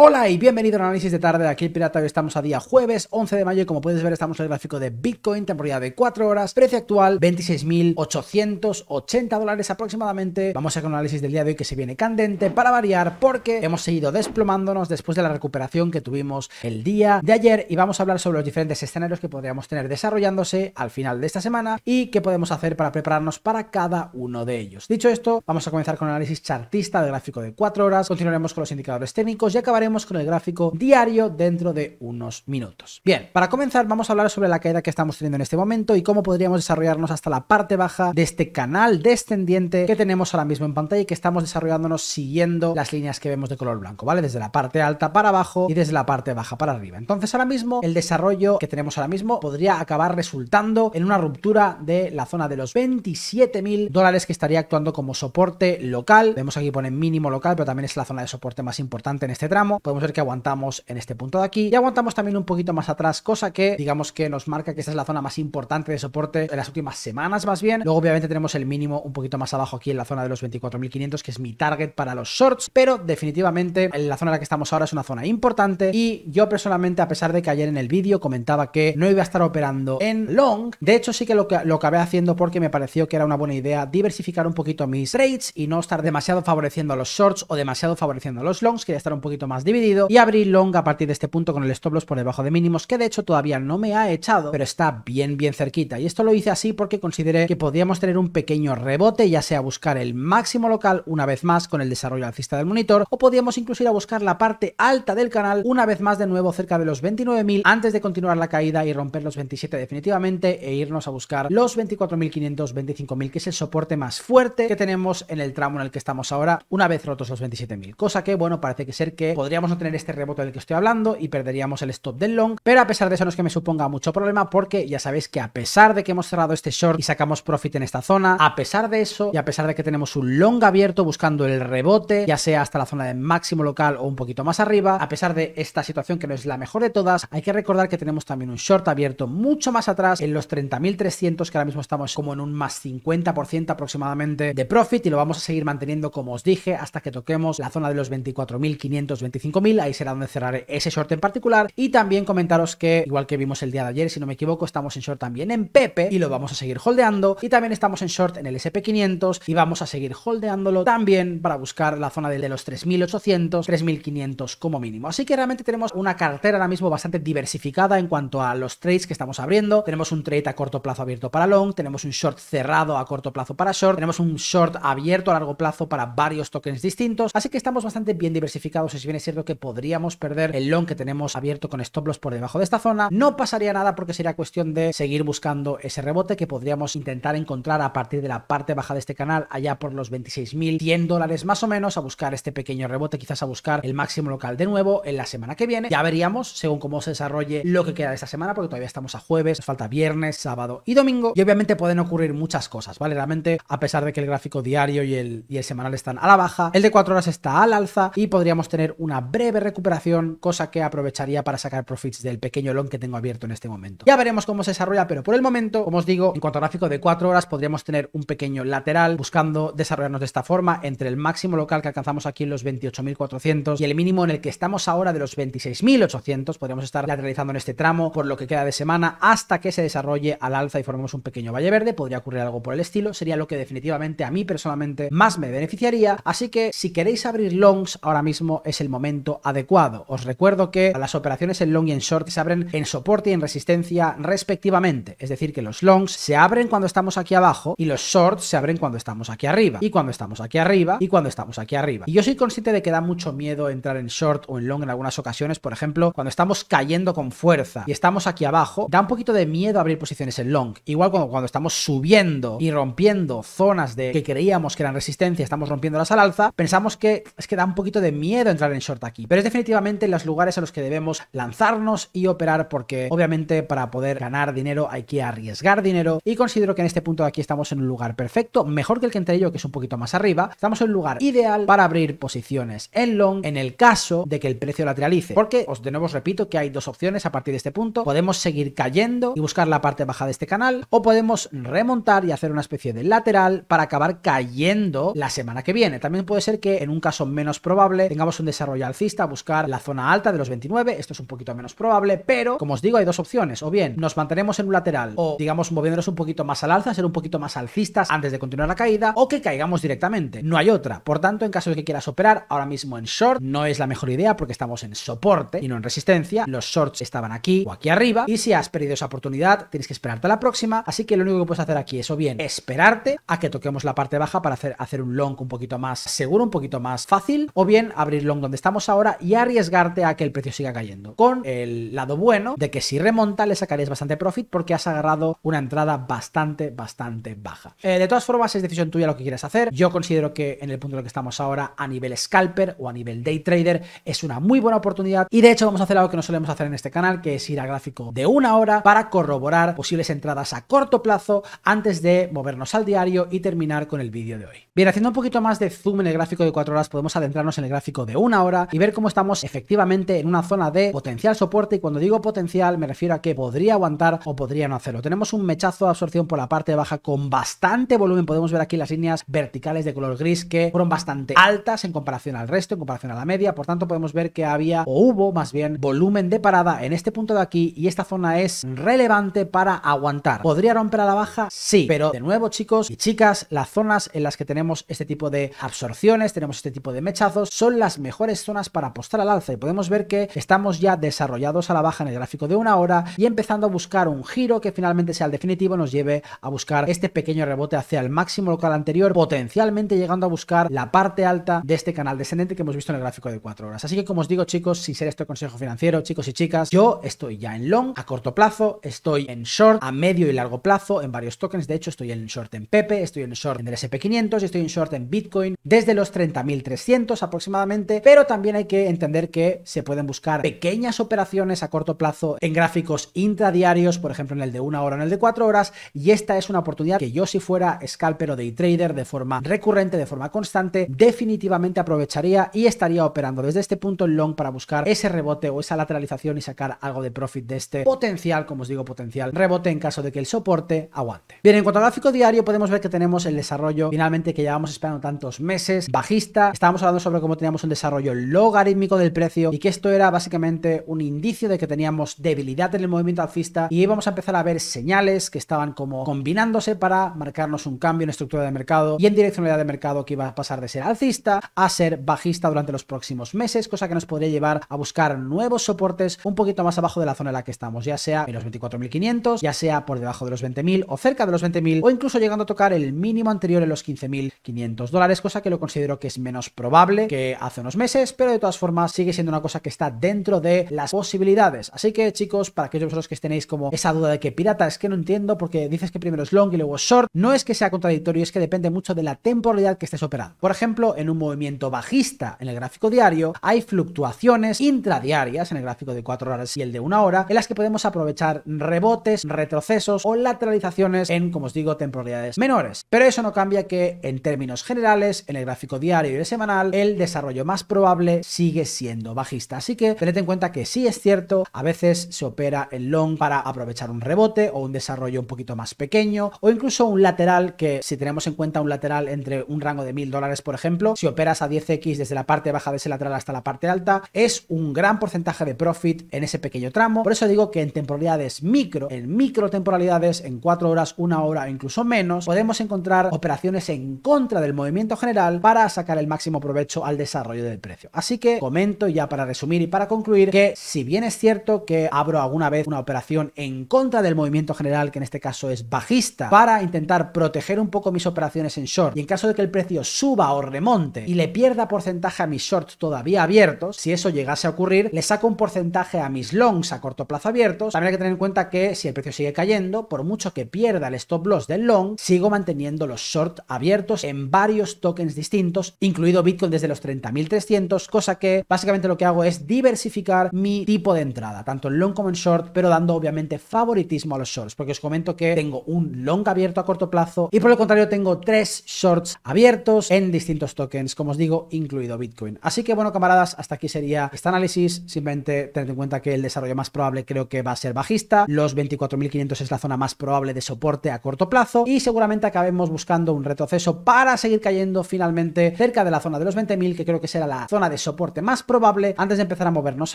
Hola y bienvenido al análisis de tarde de aquí Pirata. Hoy estamos a día jueves 11 de mayo como puedes ver estamos en el gráfico de Bitcoin, temporada de 4 horas, precio actual 26.880 dólares aproximadamente. Vamos a hacer un análisis del día de hoy que se viene candente para variar porque hemos seguido desplomándonos después de la recuperación que tuvimos el día de ayer y vamos a hablar sobre los diferentes escenarios que podríamos tener desarrollándose al final de esta semana y qué podemos hacer para prepararnos para cada uno de ellos. Dicho esto, vamos a comenzar con un análisis chartista del gráfico de 4 horas, continuaremos con los indicadores técnicos y acabaremos con el gráfico diario dentro de unos minutos. Bien, para comenzar vamos a hablar sobre la caída que estamos teniendo en este momento y cómo podríamos desarrollarnos hasta la parte baja de este canal descendiente que tenemos ahora mismo en pantalla y que estamos desarrollándonos siguiendo las líneas que vemos de color blanco, ¿vale? Desde la parte alta para abajo y desde la parte baja para arriba. Entonces ahora mismo el desarrollo que tenemos ahora mismo podría acabar resultando en una ruptura de la zona de los 27 mil dólares que estaría actuando como soporte local. Vemos aquí pone mínimo local, pero también es la zona de soporte más importante en este tramo podemos ver que aguantamos en este punto de aquí y aguantamos también un poquito más atrás, cosa que digamos que nos marca que esta es la zona más importante de soporte En las últimas semanas más bien. Luego obviamente tenemos el mínimo un poquito más abajo aquí en la zona de los 24.500 que es mi target para los shorts, pero definitivamente en la zona en la que estamos ahora es una zona importante y yo personalmente a pesar de que ayer en el vídeo comentaba que no iba a estar operando en long, de hecho sí que lo, lo acabé haciendo porque me pareció que era una buena idea diversificar un poquito mis trades y no estar demasiado favoreciendo a los shorts o demasiado favoreciendo a los longs, quería estar un poquito más dividido y abrir long a partir de este punto con el stop loss por debajo de mínimos que de hecho todavía no me ha echado pero está bien bien cerquita y esto lo hice así porque consideré que podríamos tener un pequeño rebote ya sea buscar el máximo local una vez más con el desarrollo alcista del monitor o podíamos incluso ir a buscar la parte alta del canal una vez más de nuevo cerca de los 29.000 antes de continuar la caída y romper los 27 definitivamente e irnos a buscar los 24.500 25.000 que es el soporte más fuerte que tenemos en el tramo en el que estamos ahora una vez rotos los 27.000 cosa que bueno parece que ser que podría vamos a tener este rebote del que estoy hablando y perderíamos el stop del long, pero a pesar de eso no es que me suponga mucho problema porque ya sabéis que a pesar de que hemos cerrado este short y sacamos profit en esta zona, a pesar de eso y a pesar de que tenemos un long abierto buscando el rebote, ya sea hasta la zona de máximo local o un poquito más arriba, a pesar de esta situación que no es la mejor de todas, hay que recordar que tenemos también un short abierto mucho más atrás en los 30.300 que ahora mismo estamos como en un más 50% aproximadamente de profit y lo vamos a seguir manteniendo como os dije hasta que toquemos la zona de los 24.525 mil, ahí será donde cerraré ese short en particular. Y también comentaros que, igual que vimos el día de ayer, si no me equivoco, estamos en short también en Pepe y lo vamos a seguir holdeando. Y también estamos en short en el SP500 y vamos a seguir holdeándolo también para buscar la zona de los 3.800, 3.500 como mínimo. Así que realmente tenemos una cartera ahora mismo bastante diversificada en cuanto a los trades que estamos abriendo. Tenemos un trade a corto plazo abierto para long, tenemos un short cerrado a corto plazo para short, tenemos un short abierto a largo plazo para varios tokens distintos. Así que estamos bastante bien diversificados si bien es lo que podríamos perder el long que tenemos abierto con stop loss por debajo de esta zona. No pasaría nada porque sería cuestión de seguir buscando ese rebote que podríamos intentar encontrar a partir de la parte baja de este canal, allá por los 26.100 dólares más o menos, a buscar este pequeño rebote, quizás a buscar el máximo local de nuevo en la semana que viene. Ya veríamos, según cómo se desarrolle lo que queda de esta semana, porque todavía estamos a jueves, falta viernes, sábado y domingo, y obviamente pueden ocurrir muchas cosas, ¿vale? Realmente, a pesar de que el gráfico diario y el, y el semanal están a la baja, el de 4 horas está al alza y podríamos tener una breve recuperación, cosa que aprovecharía para sacar profits del pequeño long que tengo abierto en este momento. Ya veremos cómo se desarrolla, pero por el momento, como os digo, en cuanto a gráfico de 4 horas, podríamos tener un pequeño lateral buscando desarrollarnos de esta forma entre el máximo local que alcanzamos aquí en los 28.400 y el mínimo en el que estamos ahora de los 26.800. Podríamos estar lateralizando en este tramo por lo que queda de semana hasta que se desarrolle al alza y formemos un pequeño valle verde. Podría ocurrir algo por el estilo. Sería lo que definitivamente a mí personalmente más me beneficiaría. Así que si queréis abrir longs, ahora mismo es el momento adecuado. Os recuerdo que las operaciones en long y en short se abren en soporte y en resistencia respectivamente, es decir, que los longs se abren cuando estamos aquí abajo y los shorts se abren cuando estamos aquí arriba, y cuando estamos aquí arriba, y cuando estamos aquí arriba. Y yo soy consciente de que da mucho miedo entrar en short o en long en algunas ocasiones, por ejemplo, cuando estamos cayendo con fuerza y estamos aquí abajo, da un poquito de miedo abrir posiciones en long, igual cuando estamos subiendo y rompiendo zonas de que creíamos que eran resistencia, estamos rompiéndolas al alza, pensamos que es que da un poquito de miedo entrar en short aquí. Pero es definitivamente los lugares a los que debemos lanzarnos y operar porque obviamente para poder ganar dinero hay que arriesgar dinero y considero que en este punto de aquí estamos en un lugar perfecto, mejor que el que entre yo que es un poquito más arriba, estamos en un lugar ideal para abrir posiciones en long en el caso de que el precio lateralice, porque os de nuevo os repito que hay dos opciones a partir de este punto, podemos seguir cayendo y buscar la parte baja de este canal o podemos remontar y hacer una especie de lateral para acabar cayendo la semana que viene, también puede ser que en un caso menos probable tengamos un desarrollo alcista, buscar la zona alta de los 29, esto es un poquito menos probable, pero como os digo hay dos opciones, o bien nos mantenemos en un lateral o digamos moviéndonos un poquito más al alza, ser un poquito más alcistas antes de continuar la caída o que caigamos directamente, no hay otra, por tanto en caso de que quieras operar ahora mismo en short no es la mejor idea porque estamos en soporte y no en resistencia, los shorts estaban aquí o aquí arriba y si has perdido esa oportunidad tienes que esperarte a la próxima, así que lo único que puedes hacer aquí es o bien esperarte a que toquemos la parte baja para hacer, hacer un long un poquito más seguro, un poquito más fácil o bien abrir long donde estamos ahora y arriesgarte a que el precio siga cayendo. Con el lado bueno de que si remonta le sacarías bastante profit porque has agarrado una entrada bastante, bastante baja. Eh, de todas formas, es decisión tuya lo que quieras hacer. Yo considero que en el punto en el que estamos ahora, a nivel scalper o a nivel day trader, es una muy buena oportunidad. Y de hecho, vamos a hacer algo que no solemos hacer en este canal, que es ir a gráfico de una hora para corroborar posibles entradas a corto plazo antes de movernos al diario y terminar con el vídeo de hoy. Bien, haciendo un poquito más de zoom en el gráfico de 4 horas, podemos adentrarnos en el gráfico de una hora y ver cómo estamos efectivamente en una zona de potencial soporte y cuando digo potencial me refiero a que podría aguantar o podría no hacerlo. Tenemos un mechazo de absorción por la parte baja con bastante volumen, podemos ver aquí las líneas verticales de color gris que fueron bastante altas en comparación al resto, en comparación a la media, por tanto podemos ver que había o hubo más bien volumen de parada en este punto de aquí y esta zona es relevante para aguantar. ¿Podría romper a la baja? Sí, pero de nuevo chicos y chicas, las zonas en las que tenemos este tipo de absorciones, tenemos este tipo de mechazos, son las mejores zonas para apostar al alza y podemos ver que estamos ya desarrollados a la baja en el gráfico de una hora y empezando a buscar un giro que finalmente sea el definitivo nos lleve a buscar este pequeño rebote hacia el máximo local anterior, potencialmente llegando a buscar la parte alta de este canal descendente que hemos visto en el gráfico de cuatro horas. Así que como os digo chicos, sin ser esto consejo financiero, chicos y chicas, yo estoy ya en long a corto plazo, estoy en short a medio y largo plazo en varios tokens, de hecho estoy en short en Pepe, estoy en short en el SP500 y estoy en short en Bitcoin desde los 30.300 aproximadamente, pero también también hay que entender que se pueden buscar pequeñas operaciones a corto plazo en gráficos intradiarios, por ejemplo en el de una hora o en el de cuatro horas, y esta es una oportunidad que yo si fuera scalper o day trader de forma recurrente, de forma constante, definitivamente aprovecharía y estaría operando desde este punto en long para buscar ese rebote o esa lateralización y sacar algo de profit de este potencial, como os digo, potencial rebote en caso de que el soporte aguante. Bien, en cuanto al gráfico diario podemos ver que tenemos el desarrollo finalmente que llevamos esperando tantos meses, bajista, estábamos hablando sobre cómo teníamos un desarrollo logarítmico del precio y que esto era básicamente un indicio de que teníamos debilidad en el movimiento alcista y íbamos a empezar a ver señales que estaban como combinándose para marcarnos un cambio en estructura de mercado y en direccionalidad de mercado que iba a pasar de ser alcista a ser bajista durante los próximos meses, cosa que nos podría llevar a buscar nuevos soportes un poquito más abajo de la zona en la que estamos, ya sea en los 24.500, ya sea por debajo de los 20.000 o cerca de los 20.000 o incluso llegando a tocar el mínimo anterior en los 15.500 dólares, cosa que lo considero que es menos probable que hace unos meses, pero de todas formas sigue siendo una cosa que está dentro de las posibilidades. Así que chicos, para aquellos de vosotros que tenéis como esa duda de que pirata es que no entiendo porque dices que primero es long y luego es short, no es que sea contradictorio, es que depende mucho de la temporalidad que estés operando. Por ejemplo, en un movimiento bajista en el gráfico diario hay fluctuaciones intradiarias en el gráfico de 4 horas y el de 1 hora en las que podemos aprovechar rebotes, retrocesos o lateralizaciones en, como os digo, temporalidades menores. Pero eso no cambia que en términos generales, en el gráfico diario y el semanal, el desarrollo más probable sigue siendo bajista. Así que tened en cuenta que sí es cierto, a veces se opera el long para aprovechar un rebote o un desarrollo un poquito más pequeño o incluso un lateral que si tenemos en cuenta un lateral entre un rango de mil dólares, por ejemplo, si operas a 10x desde la parte baja de ese lateral hasta la parte alta, es un gran porcentaje de profit en ese pequeño tramo. Por eso digo que en temporalidades micro, en micro temporalidades, en 4 horas, una hora o incluso menos, podemos encontrar operaciones en contra del movimiento general para sacar el máximo provecho al desarrollo del precio. Así que comento ya para resumir y para concluir que si bien es cierto que abro alguna vez una operación en contra del movimiento general, que en este caso es bajista, para intentar proteger un poco mis operaciones en short y en caso de que el precio suba o remonte y le pierda porcentaje a mis shorts todavía abiertos, si eso llegase a ocurrir, le saco un porcentaje a mis longs a corto plazo abiertos. También hay que tener en cuenta que si el precio sigue cayendo, por mucho que pierda el stop loss del long, sigo manteniendo los short abiertos en varios tokens distintos, incluido Bitcoin desde los 30.300 cosa que básicamente lo que hago es diversificar mi tipo de entrada, tanto en long como en short, pero dando obviamente favoritismo a los shorts, porque os comento que tengo un long abierto a corto plazo y por lo contrario tengo tres shorts abiertos en distintos tokens, como os digo, incluido Bitcoin. Así que bueno, camaradas, hasta aquí sería este análisis, simplemente tened en cuenta que el desarrollo más probable creo que va a ser bajista, los 24.500 es la zona más probable de soporte a corto plazo y seguramente acabemos buscando un retroceso para seguir cayendo finalmente cerca de la zona de los 20.000, que creo que será la zona de soporte más probable antes de empezar a movernos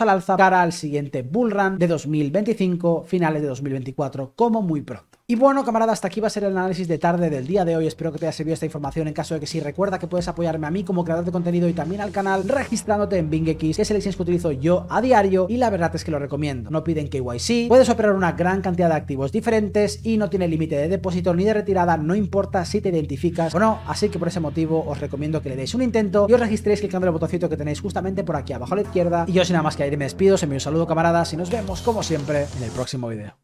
al alza para el siguiente bull run de 2025, finales de 2024, como muy pronto. Y bueno, camaradas, hasta aquí va a ser el análisis de tarde del día de hoy. Espero que te haya servido esta información. En caso de que sí, recuerda que puedes apoyarme a mí como creador de contenido y también al canal registrándote en BingX, que es el exchange que utilizo yo a diario y la verdad es que lo recomiendo. No piden KYC, puedes operar una gran cantidad de activos diferentes y no tiene límite de depósito ni de retirada, no importa si te identificas o no. Así que por ese motivo os recomiendo que le deis un intento y os registréis clicando el botoncito que tenéis justamente por aquí abajo a la izquierda. Y yo sin nada más que ir me despido, se me un saludo camaradas y nos vemos como siempre en el próximo video.